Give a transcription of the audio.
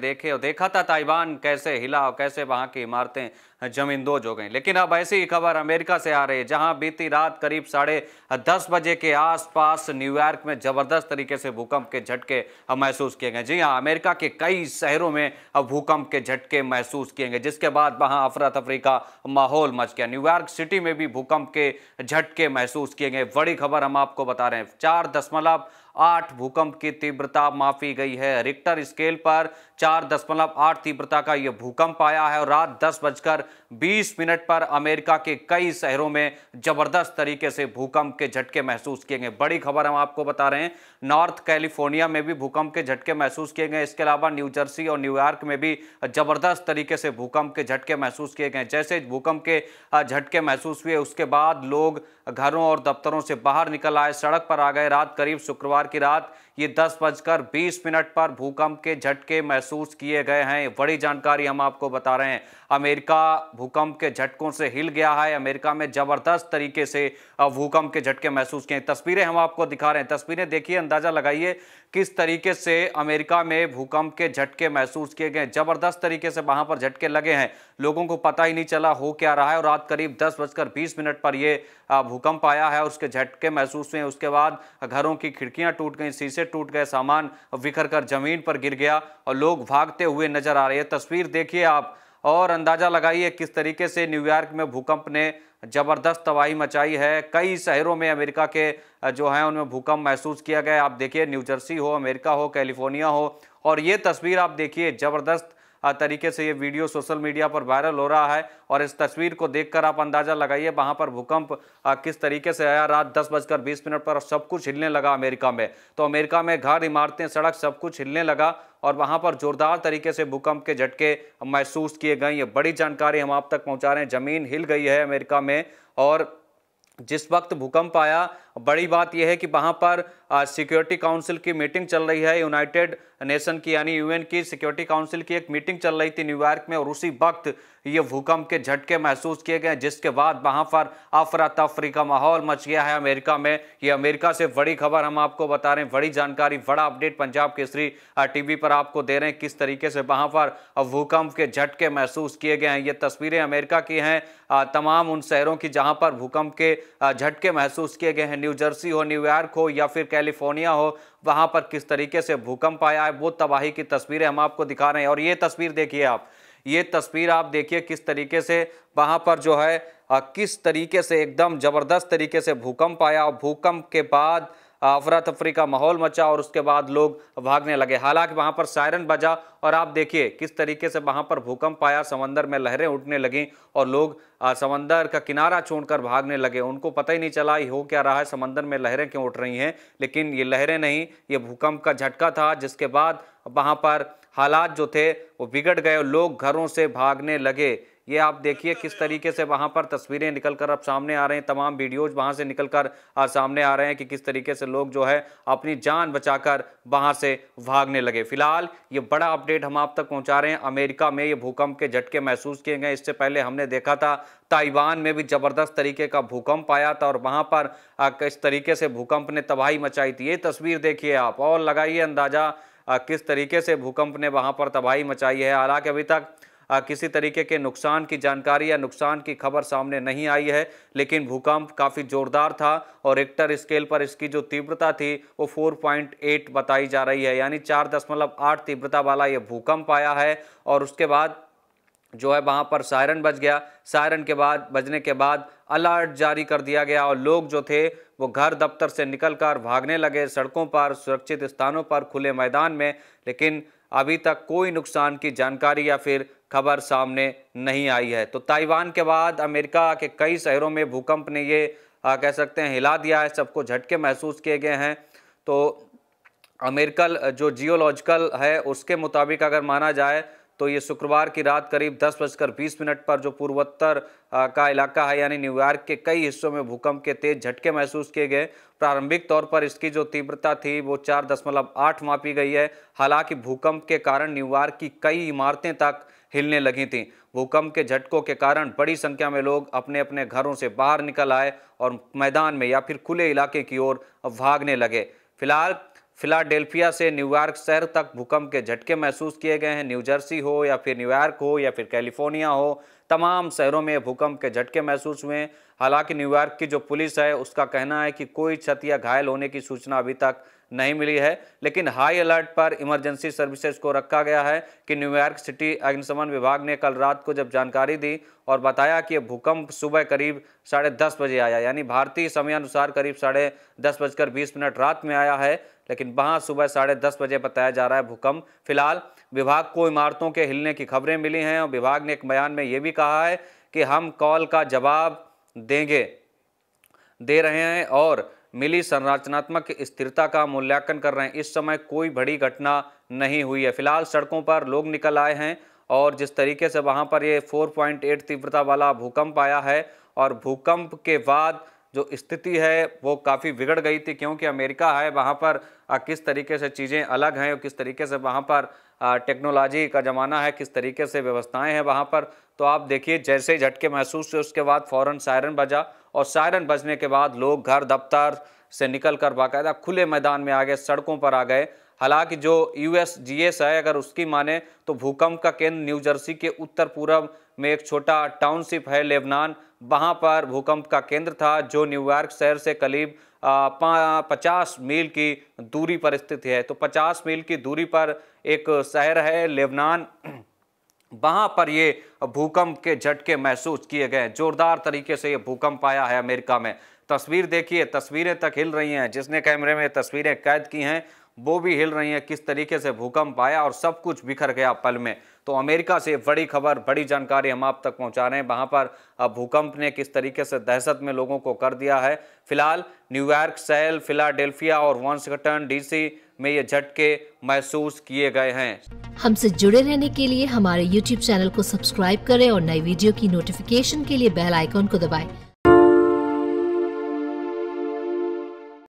देखे और देखा था ताइवान कैसे हिला और कैसे वहाँ की इमारतें जमींदोज हो गई लेकिन अब ऐसी ही खबर अमेरिका से आ रही है जहां बीती रात करीब साढ़े दस बजे के आसपास न्यूयॉर्क में जबरदस्त तरीके से भूकंप के झटके महसूस किए गए जी हाँ अमेरिका के कई शहरों में भूकंप के झटके महसूस किए गए जिसके बाद वहां अफरा तफरी का माहौल मच गया न्यूयॉर्क सिटी में भी भूकंप के झटके महसूस किए गए बड़ी खबर हम आपको बता रहे हैं चार दशमलव आठ भूकंप की तीव्रता मापी गई है रिक्टर स्केल पर चार दशमलव आठ तीव्रता का यह भूकंप आया है और रात दस बजकर 20 मिनट पर अमेरिका के कई शहरों में जबरदस्त तरीके से भूकंप के झटके महसूस किए गए बड़ी खबर हम आपको बता रहे हैं नॉर्थ कैलिफोर्निया में भी भूकंप के झटके महसूस किए गए इसके अलावा न्यूजर्सी और न्यूयॉर्क में भी जबरदस्त तरीके से भूकंप के झटके महसूस किए गए जैसे भूकंप के झटके महसूस हुए उसके बाद लोग घरों और दफ्तरों से बाहर निकल आए सड़क पर आ गए रात करीब शुक्रवार की रात ये दस बजकर बीस मिनट पर भूकंप के झटके महसूस किए गए हैं बड़ी जानकारी हम आपको बता रहे हैं अमेरिका भूकंप के झटकों से हिल गया है अमेरिका में जबरदस्त तरीके से भूकंप के झटके महसूस किए तस्वीरें हम आपको दिखा रहे हैं तस्वीरें देखिए अंदाजा लगाइए किस तरीके से अमेरिका में भूकंप के झटके महसूस किए गए जबरदस्त तरीके से वहां पर झटके लगे हैं लोगों को पता ही नहीं चला हो क्या रहा है और रात करीब दस बजकर बीस मिनट पर यह भूकंप आया है उसके झटके महसूस हुए उसके बाद घरों की खिड़कियां टूट गई शीशे टूट गए सामान बिखर कर जमीन पर गिर गया और लोग भागते हुए नजर आ रहे हैं तस्वीर देखिए आप और अंदाज़ा लगाइए किस तरीके से न्यूयॉर्क में भूकंप ने ज़बरदस्त तबाही मचाई है कई शहरों में अमेरिका के जो हैं उनमें भूकंप महसूस किया गया आप देखिए न्यूजर्सी हो अमेरिका हो कैलिफोर्निया हो और ये तस्वीर आप देखिए ज़बरदस्त तरीके से ये वीडियो सोशल मीडिया पर वायरल हो रहा है और इस तस्वीर को देखकर आप अंदाज़ा लगाइए वहाँ पर भूकंप किस तरीके से आया रात दस बजकर बीस मिनट पर सब कुछ हिलने लगा अमेरिका में तो अमेरिका में घर इमारतें सड़क सब कुछ हिलने लगा और वहाँ पर जोरदार तरीके से भूकंप के झटके महसूस किए गए ये बड़ी जानकारी हम आप तक पहुँचा रहे हैं ज़मीन हिल गई है अमेरिका में और जिस वक्त भूकंप आया बड़ी बात यह है कि वहाँ पर सिक्योरिटी काउंसिल की मीटिंग चल रही है यूनाइटेड नेशन की यानी यूएन की सिक्योरिटी काउंसिल की एक मीटिंग चल रही थी न्यूयॉर्क में और उसी वक्त ये भूकंप के झटके महसूस किए गए जिसके बाद वहाँ पर अफरा तफरी का माहौल मच गया है अमेरिका में ये अमेरिका से बड़ी खबर हम आपको बता रहे हैं बड़ी जानकारी बड़ा अपडेट पंजाब केसरी टी पर आपको दे रहे हैं किस तरीके से वहाँ पर भूकंप के झटके महसूस किए गए हैं ये तस्वीरें अमेरिका की हैं तमाम उन शहरों की जहाँ पर भूकंप के झटके महसूस किए गए हैं न्यू जर्सी हो न्यूयॉर्क हो या फिर कैलिफोर्निया हो वहाँ पर किस तरीके से भूकंप आया है वो तबाही की तस्वीरें हम आपको दिखा रहे हैं और ये तस्वीर देखिए आप ये तस्वीर आप देखिए किस तरीके से वहाँ पर जो है किस तरीके से एकदम ज़बरदस्त तरीके से भूकंप आया और भूकंप के बाद अफरा तफरी का माहौल मचा और उसके बाद लोग भागने लगे हालांकि वहां पर सायरन बजा और आप देखिए किस तरीके से वहां पर भूकंप आया समंदर में लहरें उठने लगीं और लोग समंदर का किनारा छोड़कर भागने लगे उनको पता ही नहीं चला ये हो क्या रहा है समंदर में लहरें क्यों उठ रही हैं लेकिन ये लहरें नहीं ये भूकंप का झटका था जिसके बाद वहाँ पर हालात जो थे वो बिगड़ गए लोग घरों से भागने लगे ये आप देखिए किस तरीके से वहाँ पर तस्वीरें निकल कर अब सामने आ रहे हैं तमाम वीडियोज वहाँ से निकल कर सामने आ रहे हैं कि किस तरीके से लोग जो है अपनी जान बचाकर वहाँ से भागने लगे फिलहाल ये बड़ा अपडेट हम आप तक पहुँचा रहे हैं अमेरिका में ये भूकंप के झटके महसूस किए गए इससे पहले हमने देखा था ताइवान में भी ज़बरदस्त तरीके का भूकंप आया था और वहाँ पर किस तरीके से भूकंप ने तबाही मचाई थी ये तस्वीर देखिए आप और लगाइए अंदाज़ा किस तरीके से भूकंप ने वहाँ पर तबाही मचाई है हालांकि अभी तक किसी तरीके के नुकसान की जानकारी या नुकसान की खबर सामने नहीं आई है लेकिन भूकंप काफ़ी ज़ोरदार था और रिक्टर स्केल पर इसकी जो तीव्रता थी वो 4.8 बताई जा रही है यानी 4.8 तीव्रता वाला ये भूकंप आया है और उसके बाद जो है वहाँ पर सायरन बज गया सायरन के बाद बजने के बाद अलर्ट जारी कर दिया गया और लोग जो थे वो घर दफ्तर से निकलकर भागने लगे सड़कों पर सुरक्षित स्थानों पर खुले मैदान में लेकिन अभी तक कोई नुकसान की जानकारी या फिर खबर सामने नहीं आई है तो ताइवान के बाद अमेरिका के कई शहरों में भूकंप ने ये आ, कह सकते हैं हिला दिया है सबको झटके महसूस किए गए हैं तो अमेरिकल जो जियोलॉजिकल है उसके मुताबिक अगर माना जाए तो ये शुक्रवार की रात करीब दस बजकर बीस मिनट पर जो पूर्वोत्तर का इलाका है यानी न्यूयॉर्क के कई हिस्सों में भूकंप के तेज झटके महसूस किए गए प्रारंभिक तौर पर इसकी जो तीव्रता थी वो चार दशमलव आठ मापी गई है हालांकि भूकंप के कारण न्यूयॉर्क की कई इमारतें तक हिलने लगी थी भूकंप के झटकों के कारण बड़ी संख्या में लोग अपने अपने घरों से बाहर निकल आए और मैदान में या फिर खुले इलाके की ओर भागने लगे फिलहाल फिलाडेल्फिया से न्यूयॉर्क शहर तक भूकंप के झटके महसूस किए गए हैं न्यूजर्सी हो या फिर न्यूयॉर्क हो या फिर कैलिफोर्निया हो तमाम शहरों में भूकंप के झटके महसूस हुए हैं हालांकि न्यूयॉर्क की जो पुलिस है उसका कहना है कि कोई क्षति या घायल होने की सूचना अभी तक नहीं मिली है लेकिन हाई अलर्ट पर इमरजेंसी सर्विसेज को रखा गया है कि न्यूयॉर्क सिटी अग्निशमन विभाग ने कल रात को जब जानकारी दी और बताया कि भूकंप सुबह करीब साढ़े दस बजे आया यानी भारतीय समयानुसार करीब साढ़े दस बजकर बीस मिनट रात में आया है लेकिन वहाँ सुबह साढ़े दस बजे बताया जा रहा है भूकंप फिलहाल विभाग को इमारतों के हिलने की खबरें मिली हैं और विभाग ने एक बयान में ये भी कहा है कि हम कॉल का जवाब देंगे दे रहे हैं और मिली संरचनात्मक स्थिरता का मूल्यांकन कर रहे हैं इस समय कोई बड़ी घटना नहीं हुई है फिलहाल सड़कों पर लोग निकल आए हैं और जिस तरीके से वहां पर ये 4.8 तीव्रता वाला भूकंप आया है और भूकंप के बाद जो स्थिति है वो काफ़ी बिगड़ गई थी क्योंकि अमेरिका है वहाँ पर किस तरीके से चीज़ें अलग हैं और किस तरीके से वहाँ पर टेक्नोलॉजी का ज़माना है किस तरीके से व्यवस्थाएं हैं वहाँ पर तो आप देखिए जैसे ही झटके महसूस हुए उसके बाद फ़ौरन सायरन बजा और सायरन बजने के बाद लोग घर दफ्तर से निकल कर बाकायदा खुले मैदान में आ गए सड़कों पर आ गए हालांकि जो यू एस जी एस है अगर उसकी माने तो भूकंप का केंद्र न्यूजर्सी के उत्तर पूर्व में एक छोटा टाउनशिप है लेबनान वहाँ पर भूकंप का केंद्र था जो न्यूयॉर्क शहर से करीब पचास मील की दूरी पर स्थित है तो पचास मील की दूरी पर एक शहर है लेबनान वहाँ पर ये भूकंप के झटके महसूस किए गए जोरदार तरीके से ये भूकंप आया है अमेरिका में तस्वीर देखिए तस्वीरें तक हिल रही हैं जिसने कैमरे में तस्वीरें कैद की हैं वो भी हिल रही हैं किस तरीके से भूकंप आया और सब कुछ बिखर गया पल में तो अमेरिका से बड़ी खबर बड़ी जानकारी हम आप तक पहुंचा रहे हैं वहां पर अब भूकंप ने किस तरीके से दहशत में लोगों को कर दिया है फिलहाल न्यूयॉर्क सेल फिलाडेल्फिया और वॉन्सटन डीसी में ये झटके महसूस किए गए हैं हमसे जुड़े रहने के लिए हमारे यूट्यूब चैनल को सब्सक्राइब करें और नई वीडियो की नोटिफिकेशन के लिए बेल आइकॉन को दबाएं।